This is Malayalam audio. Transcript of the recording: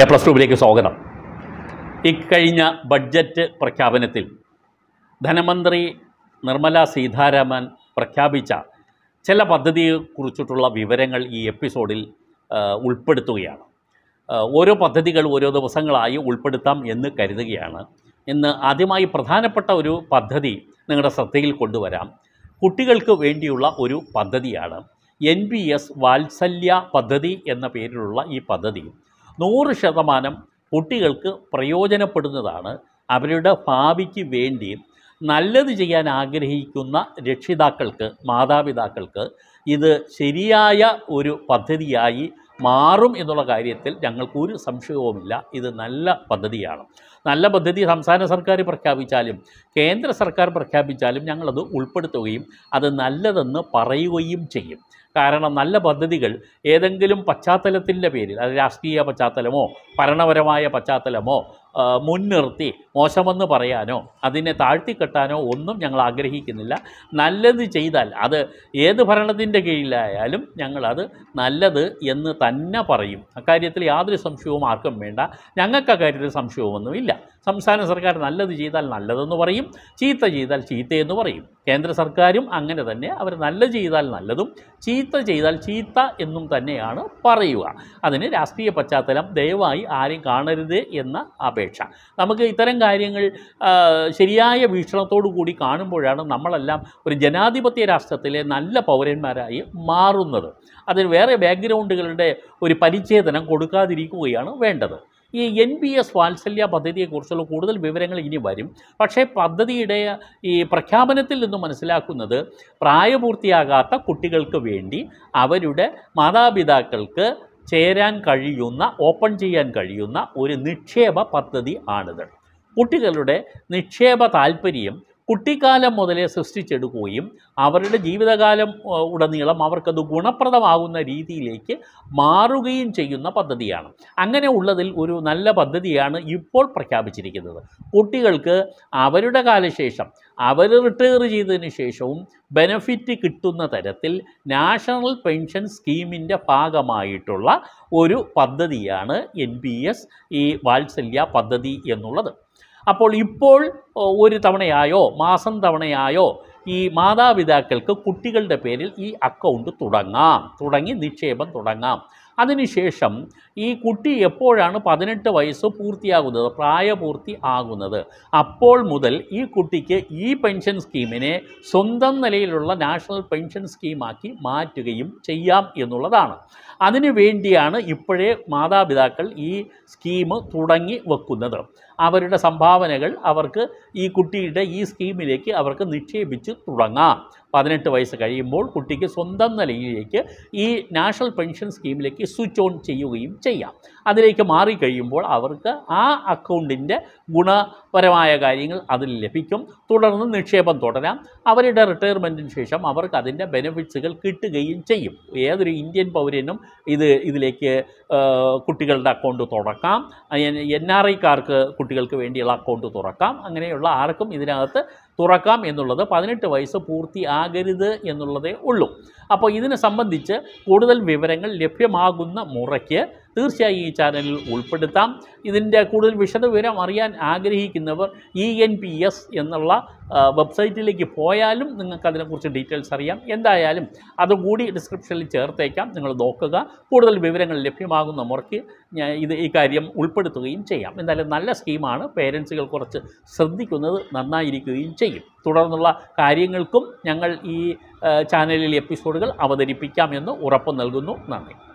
എ പ്ലസ് ടുവിലേക്ക് സ്വാഗതം ഇക്കഴിഞ്ഞ ബഡ്ജറ്റ് പ്രഖ്യാപനത്തിൽ ധനമന്ത്രി നിർമ്മല സീതാരാമൻ പ്രഖ്യാപിച്ച ചില കുറിച്ചിട്ടുള്ള വിവരങ്ങൾ ഈ എപ്പിസോഡിൽ ഉൾപ്പെടുത്തുകയാണ് ഓരോ പദ്ധതികൾ ഓരോ ദിവസങ്ങളായി ഉൾപ്പെടുത്താം എന്ന് കരുതുകയാണ് ഇന്ന് ആദ്യമായി പ്രധാനപ്പെട്ട ഒരു പദ്ധതി നിങ്ങളുടെ ശ്രദ്ധയിൽ കൊണ്ടുവരാം കുട്ടികൾക്ക് വേണ്ടിയുള്ള ഒരു പദ്ധതിയാണ് എൻ പി എസ് വാത്സല്യ പദ്ധതി എന്ന പേരിലുള്ള ഈ പദ്ധതി നൂറ് ശതമാനം കുട്ടികൾക്ക് പ്രയോജനപ്പെടുന്നതാണ് അവരുടെ ഭാവിക്ക് വേണ്ടി നല്ലത് ചെയ്യാൻ ആഗ്രഹിക്കുന്ന രക്ഷിതാക്കൾക്ക് മാതാപിതാക്കൾക്ക് ഇത് ശരിയായ ഒരു പദ്ധതിയായി മാറും എന്നുള്ള കാര്യത്തിൽ ഞങ്ങൾക്കൊരു സംശയവുമില്ല ഇത് നല്ല പദ്ധതിയാണ് നല്ല പദ്ധതി സംസ്ഥാന സർക്കാർ പ്രഖ്യാപിച്ചാലും കേന്ദ്ര സർക്കാർ പ്രഖ്യാപിച്ചാലും ഞങ്ങളത് ഉൾപ്പെടുത്തുകയും അത് നല്ലതെന്ന് പറയുകയും ചെയ്യും കാരണം നല്ല പദ്ധതികൾ ഏതെങ്കിലും പശ്ചാത്തലത്തിൻ്റെ പേരിൽ അത് രാഷ്ട്രീയ പശ്ചാത്തലമോ ഭരണപരമായ പശ്ചാത്തലമോ മുൻനിർത്തി മോശമെന്ന് പറയാനോ അതിനെ താഴ്ത്തിക്കെട്ടാനോ ഒന്നും ഞങ്ങൾ ആഗ്രഹിക്കുന്നില്ല നല്ലത് ചെയ്താൽ അത് ഏത് ഭരണത്തിൻ്റെ കീഴിലായാലും ഞങ്ങളത് നല്ലത് എന്ന് തന്നെ പറയും അക്കാര്യത്തിൽ യാതൊരു സംശയവും ആർക്കും വേണ്ട ഞങ്ങൾക്ക് അക്കാര്യത്തിൽ സംശയമൊന്നുമില്ല സംസ്ഥാന സർക്കാർ നല്ലത് ചെയ്താൽ നല്ലതെന്ന് പറയും ചീത്ത ചെയ്താൽ ചീത്തയെന്ന് പറയും കേന്ദ്ര സർക്കാരും അങ്ങനെ തന്നെ അവർ നല്ല ചെയ്താൽ നല്ലതും ചീത്ത ചെയ്താൽ ചീത്ത എന്നും തന്നെയാണ് പറയുക അതിന് രാഷ്ട്രീയ പശ്ചാത്തലം ദയവായി ആരും കാണരുത് എന്ന അപേക്ഷ അപേക്ഷ നമുക്ക് ഇത്തരം കാര്യങ്ങൾ ശരിയായ വീക്ഷണത്തോടു കൂടി കാണുമ്പോഴാണ് നമ്മളെല്ലാം ഒരു ജനാധിപത്യ രാഷ്ട്രത്തിലെ നല്ല പൗരന്മാരായി മാറുന്നത് അതിന് വേറെ ബാക്ക്ഗ്രൗണ്ടുകളുടെ ഒരു പരിച്ഛേദനം കൊടുക്കാതിരിക്കുകയാണ് വേണ്ടത് ഈ എൻ ബി എസ് വാത്സല്യ പദ്ധതിയെക്കുറിച്ചുള്ള കൂടുതൽ വിവരങ്ങൾ ഇനി വരും പക്ഷേ പദ്ധതിയുടെ ഈ പ്രഖ്യാപനത്തിൽ നിന്ന് മനസ്സിലാക്കുന്നത് പ്രായപൂർത്തിയാകാത്ത കുട്ടികൾക്ക് വേണ്ടി അവരുടെ മാതാപിതാക്കൾക്ക് ചേരാൻ കഴിയുന്ന ഓപ്പൺ ചെയ്യാൻ കഴിയുന്ന ഒരു നിക്ഷേപ പദ്ധതി ആണിത് കുട്ടികളുടെ നിക്ഷേപ താല്പര്യം കുട്ടിക്കാലം മുതലേ സൃഷ്ടിച്ചെടുക്കുകയും അവരുടെ ജീവിതകാലം ഉടനീളം അവർക്കത് ഗുണപ്രദമാകുന്ന രീതിയിലേക്ക് മാറുകയും ചെയ്യുന്ന പദ്ധതിയാണ് അങ്ങനെ ഉള്ളതിൽ ഒരു നല്ല പദ്ധതിയാണ് ഇപ്പോൾ പ്രഖ്യാപിച്ചിരിക്കുന്നത് കുട്ടികൾക്ക് അവരുടെ കാലശേഷം അവർ റിട്ടയർ ചെയ്തതിന് ശേഷവും ബെനഫിറ്റ് കിട്ടുന്ന തരത്തിൽ നാഷണൽ പെൻഷൻ സ്കീമിൻ്റെ ഭാഗമായിട്ടുള്ള ഒരു പദ്ധതിയാണ് എൻ ഈ വാത്സല്യ പദ്ധതി എന്നുള്ളത് അപ്പോൾ ഇപ്പോൾ ഒരു തവണയായോ മാസം തവണയായോ ഈ മാതാപിതാക്കൾക്ക് കുട്ടികളുടെ പേരിൽ ഈ അക്കൗണ്ട് തുടങ്ങാം തുടങ്ങി നിക്ഷേപം തുടങ്ങാം അതിനുശേഷം ഈ കുട്ടി എപ്പോഴാണ് പതിനെട്ട് വയസ്സ് പൂർത്തിയാകുന്നത് പ്രായപൂർത്തി ആകുന്നത് അപ്പോൾ മുതൽ ഈ കുട്ടിക്ക് ഈ പെൻഷൻ സ്കീമിനെ സ്വന്തം നിലയിലുള്ള നാഷണൽ പെൻഷൻ സ്കീമാക്കി മാറ്റുകയും ചെയ്യാം എന്നുള്ളതാണ് അതിനു വേണ്ടിയാണ് ഇപ്പോഴേ മാതാപിതാക്കൾ ഈ സ്കീം തുടങ്ങി വെക്കുന്നത് അവരുടെ സംഭാവനകൾ അവർക്ക് ഈ കുട്ടിയുടെ ഈ സ്കീമിലേക്ക് അവർക്ക് നിക്ഷേപിച്ച് തുടങ്ങാം പതിനെട്ട് വയസ്സ് കഴിയുമ്പോൾ കുട്ടിക്ക് സ്വന്തം നിലയിലേക്ക് ഈ നാഷണൽ പെൻഷൻ സ്കീമിലേക്ക് സ്വിച്ച് ഓൺ ചെയ്യുകയും ചെയ്യാം അതിലേക്ക് മാറിക്കഴിയുമ്പോൾ അവർക്ക് ആ അക്കൗണ്ടിൻ്റെ ഗുണപരമായ കാര്യങ്ങൾ അതിൽ ലഭിക്കും തുടർന്ന് നിക്ഷേപം തുടരാം അവരുടെ റിട്ടയർമെൻറ്റിന് ശേഷം അവർക്ക് അതിൻ്റെ ബെനിഫിറ്റ്സുകൾ കിട്ടുകയും ചെയ്യും ഏതൊരു ഇന്ത്യൻ പൗരനും ഇത് ഇതിലേക്ക് കുട്ടികളുടെ അക്കൗണ്ട് തുറക്കാം എൻ ആർ ഐക്കാർക്ക് കുട്ടികൾക്ക് വേണ്ടിയുള്ള അക്കൗണ്ട് തുറക്കാം അങ്ങനെയുള്ള ആർക്കും ഇതിനകത്ത് തുറക്കാം എന്നുള്ളത് പതിനെട്ട് വയസ്സ് പൂർത്തിയാ ഉണ്ടാകരുത് എന്നുള്ളതേ ഉള്ളൂ അപ്പോൾ ഇതിനെ സംബന്ധിച്ച് കൂടുതൽ വിവരങ്ങൾ ലഭ്യമാകുന്ന മുറയ്ക്ക് തീർച്ചയായും ഈ ചാനലിൽ ഉൾപ്പെടുത്താം ഇതിൻ്റെ കൂടുതൽ വിശദവിവരം അറിയാൻ ആഗ്രഹിക്കുന്നവർ ഇ എൻ പി എസ് എന്നുള്ള വെബ്സൈറ്റിലേക്ക് പോയാലും നിങ്ങൾക്ക് അതിനെക്കുറിച്ച് ഡീറ്റെയിൽസ് അറിയാം എന്തായാലും അതുകൂടി ഡിസ്ക്രിപ്ഷനിൽ ചേർത്തേക്കാം നിങ്ങൾ നോക്കുക കൂടുതൽ വിവരങ്ങൾ ലഭ്യമാകുന്ന മുറയ്ക്ക് ഞാൻ ഇത് ഈ കാര്യം ഉൾപ്പെടുത്തുകയും ചെയ്യാം എന്തായാലും നല്ല സ്കീമാണ് പേരൻസുകൾ കുറച്ച് ശ്രദ്ധിക്കുന്നത് നന്നായിരിക്കുകയും ചെയ്യും തുടർന്നുള്ള കാര്യങ്ങൾക്കും ഞങ്ങൾ ഈ ചാനലിലെ എപ്പിസോഡുകൾ അവതരിപ്പിക്കാമെന്ന് ഉറപ്പ് നൽകുന്നു നന്ദി